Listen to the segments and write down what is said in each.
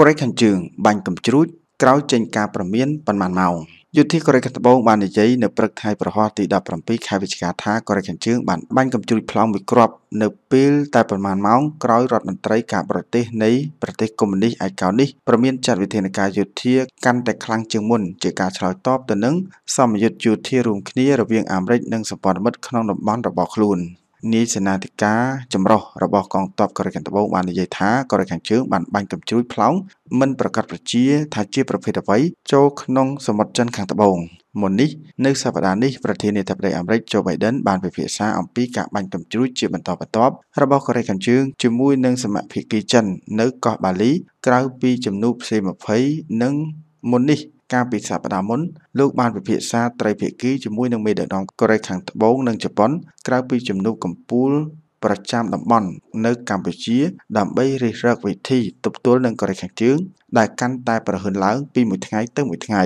កូរ៉េខាងជើងបាញ់កំជ្រួចក្រោយចេញការប្រមានប៉ុន្មានម៉ោងយុធាកូរ៉េខាងត្បូងបាននិយាយនៅព្រឹកថ្ងៃប្រហោះទី17ខែវិច្ឆិកាថាកូរ៉េខាងជើងបានបាញ់កំជ្រួចប្លង់មួយគ្រាប់នៅពេលតែប៉ុន្មានម៉ោង ក្រោយរដ្ឋមន្ត្រីការបរទេសនៃប្រទេសកុម្មុយនីសឯកោនេះប្រមាន ចាត់វិធានការយុធាកាន់តែខ្លាំងជាងមុនជាការឆ្លើយតបទៅនឹងសមយុទ្ធយុធារួមគ្នារវាងអាមេរិកនិងសម្ព័ន្ធមិត្តក្នុងតំបន់របស់ខ្លួន។នាយសេនាធិការចម្រុះរបស់កងទ័ពកូរ៉េខាងត្បូងបាននិយាយថាកូរ៉េខាងជើងបានបាញ់កំជ្រួចប្លង់មិនប្រកាសប្រជា ថាជាប្រភេទអ្វី ចូលក្នុងសមុទ្រចិនខាងត្បូងមុននេះនៅសប្តាហ៍នេះប្រធានាធិបតីអាមេរិក Joe Biden បានពិភាក្សាអំពីការបាញ់កំជ្រួចជាបន្តបន្ទាប់របស់កូរ៉េខាងជើងជាមួយនឹងសមាភិកីចិន នៅកោះបាលីក្រៅពីជំនួប C20 និងមុននេះកាលពីសប្តាហ៍មុនលោកបានពិភាក្សាត្រីភាគីជាមួយនឹងមេដឹកនាំកូរ៉េខាងត្បូងនិងជប៉ុនក្រៅពីជំនួបកំពូលប្រចាំតំបន់នៅកម្ពុជាដើម្បីរិះរកវិធីទប់ទល់នឹងកូរ៉េខាងជើងដែលកាន់តែប្រហើនឡើងពីមួយថ្ងៃទៅមួយថ្ងៃ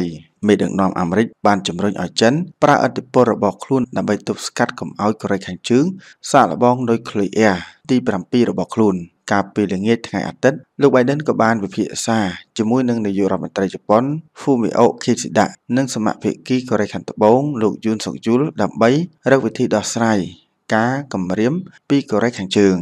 មេដឹកនាំអាមេរិកបានជំរុញឲ្យចិនប្រើឥទ្ធិពលរបស់ខ្លួន ដើម្បីទប់ស្កាត់កុំឲ្យកូរ៉េខាងជើងសាកល្បងនុយក្លេអ៊ែរទី7របស់ខ្លួនកាលពីល្ងាចថ្ងៃអាទិត្យលោក Biden ក៏បានពិភាក្សាជាមួយនឹងនាយករដ្ឋមន្ត្រីជប៉ុន Fumio Kishida និងសមាភិកីកូរ៉េខាងត្បូង លោកយួនសុកយុលដើម្បីរកវិធីដោះស្រាយការគម្រាមពីកូរ៉េខាងជើង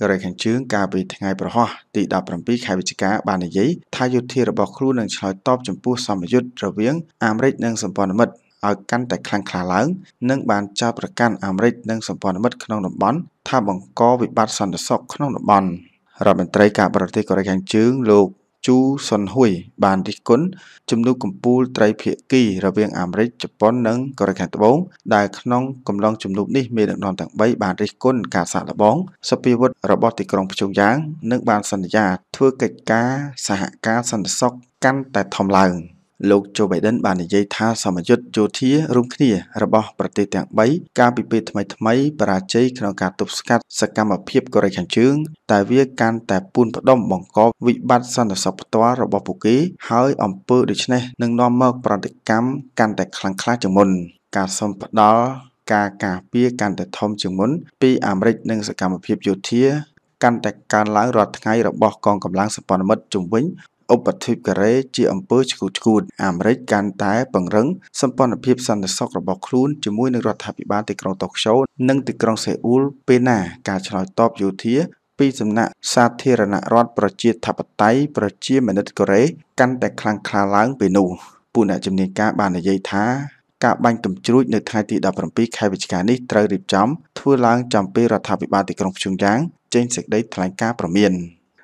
កូរ៉េខាងជើងកាលពីថ្ងៃប្រហ័សទី17ខែវិច្ឆិកាបាននិយាយថាយុទ្ធារបស់ខ្លួននឹងឆ្លើយតបចំពោះសម្ពយុទ្ធរវាងអាមេរិកនិងសម្ព័ន្ធមិត្តឲ្យកាន់តែខ្លាំងក្លាឡើងនិងបានចោទប្រកាន់អាមេរិកនិងសម្ព័ន្ធមិត្តក្នុងតំបន់ថាបង្កវិបត្តិសន្តិសុខក្នុងតំបន់រដ្ឋមន្ត្រីការបរទេសកូរ៉េខាងជើងលោក ជូសុនហ៊ុយបានរិះគន់ជំនួបកំពូលត្រីភាគីរវាងអាមេរិកជប៉ុននិងកូរ៉េខាងត្បូងដែលក្នុងកំឡុងជំនួបនេះមេដឹកនាំទាំង3បានរិះគន់ការសាកល្បងសព្វាវុធរបស់ទីក្រុងភ្ជុងយ៉ាងនិងបានសន្យាធ្វើកិច្ចការសហការសន្តិសុខកាន់តែធំឡើង។លោកโจ Biden បាននិយាយថាសមយុទ្ធយោធារួមគ្នារបស់ប្រទេសទាំង3កាលពីពេលថ្មីៗបរាជ័យក្នុងការទប់ស្កាត់សកម្មភាពកូរ៉េខាងជើង តែវាកាន់តែពួនផ្ដុំបង្កវិបត្តិសន្តិសុខផ្ទាល់របស់ពួកគេហើយអំពើដូច្នេះនឹងនាំមកប្រតិកម្មកាន់តែខ្លាំងក្លាជាងមុន ការសុំផ្ដាល់ការការពារកាន់តែធំជាងមុន ពីអាមេរិកនិងសកម្មភាពយោធាកាន់តែកើនឡើងរាល់ថ្ងៃរបស់កងកម្លាំងសម្ព័ន្ធមិត្តជំវិញឧបទ្វីបការ៉េជាអំពើឆ្កួតឆ្កួតអាមេរិកកាន់តែពង្រឹងសម្ព័ន្ធភាពសន្តិសុខរបស់ខ្លួនជាមួយនឹងរដ្ឋាភិបាលទីក្រុងតូក្យូនិងទីក្រុងសេអ៊ូលពេលណាការឆ្លើយតបយោធាពីសំណាក់សាធារណរដ្ឋប្រជាធិបតេយ្យប្រជាមានិតកូរ៉េកាន់តែខ្លាំងក្លាឡើងពេលនោះពួកអ្នកជំនាញការបាននិយាយថាការបាញ់កំជ្រួចនៅថ្ងៃទី17ខែវិច្ឆិកានេះត្រូវរៀបចំធ្វើឡើងចំពេលរដ្ឋាភិបាលទីក្រុងភ្យុងយ៉ាងចេញសេចក្តីថ្លែងការណ៍ព្រមាន។